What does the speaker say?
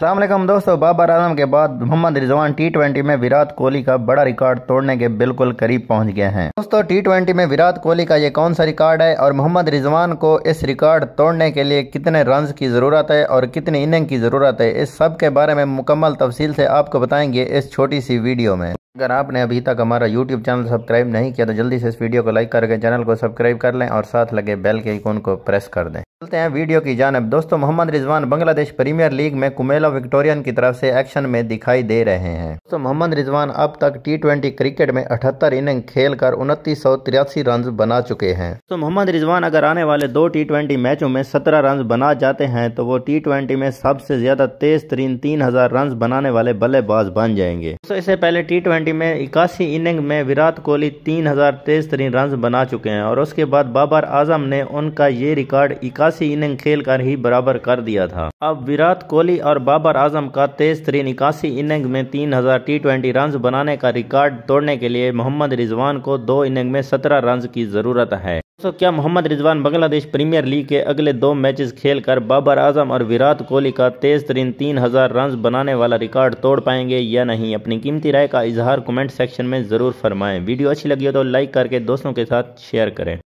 अल्लाम दोस्तों बाबर आजम के बाद मोहम्मद रिजवान टी ट्वेंटी में विराट कोहली का बड़ा रिकॉर्ड तोड़ने के बिल्कुल करीब पहुंच गए हैं दोस्तों टी ट्वेंटी में विराट कोहली का ये कौन सा रिकॉर्ड है और मोहम्मद रिजवान को इस रिकॉर्ड तोड़ने के लिए कितने रन की ज़रूरत है और कितने इनिंग की ज़रूरत है इस सब के बारे में मुकम्मल तफसील से आपको बताएंगे इस छोटी सी वीडियो में अगर आपने अभी तक हमारा YouTube चैनल सब्सक्राइब नहीं किया तो जल्दी से इस वीडियो को लाइक करके चैनल को सब्सक्राइब कर लें और साथ लगे बेल के आइकॉन को प्रेस कर दें चलते हैं वीडियो की जानब दोस्तों मोहम्मद रिजवान बांग्लादेश प्रीमियर लीग में कुमेला विक्टोरियन की तरफ से एक्शन में दिखाई दे रहे हैं दोस्तों मोहम्मद रिजवान अब तक टी ट्वेंटी क्रिकेट में अठहत्तर इनिंग खेल कर उनतीस सौ तिरासी रन बना चुके हैं तो मोहम्मद रिजवान अगर आने वाले दो टी ट्वेंटी मैचों में सत्रह रन बना जाते हैं तो वो टी ट्वेंटी में सबसे ज्यादा तेज तरीन तीन हजार रन बनाने वाले बल्लेबाज बन जाएंगे दोस्तों इससे पहले टी ट्वेंटी में इक्यासी इनिंग में विराट कोहली तीन हजार तेज तरीन रन बना चुके हैं और उसके बाद बाबर आजम ने उनका ये रिकॉर्ड इक्यासी चौरासी इनिंग कर ही बराबर कर दिया था अब विराट कोहली और बाबर आजम का तेज तरीन इक्यासी इनिंग में तीन हजार टी ट्वेंटी रन बनाने का रिकॉर्ड तोड़ने के लिए मोहम्मद रिजवान को दो इनिंग में सत्रह रन की जरूरत है तो क्या मोहम्मद रिजवान बांग्लादेश प्रीमियर लीग के अगले दो मैचेस खेलकर बाबर आजम और विराट कोहली का तेज तरीन तीन हजार रन बनाने वाला रिकॉर्ड तोड़ पाएंगे या नहीं अपनी कीमती राय का इजहार कमेंट सेक्शन में ज़रूर फरमाएं वीडियो अच्छी लगी हो तो लाइक करके दोस्तों के साथ शेयर करें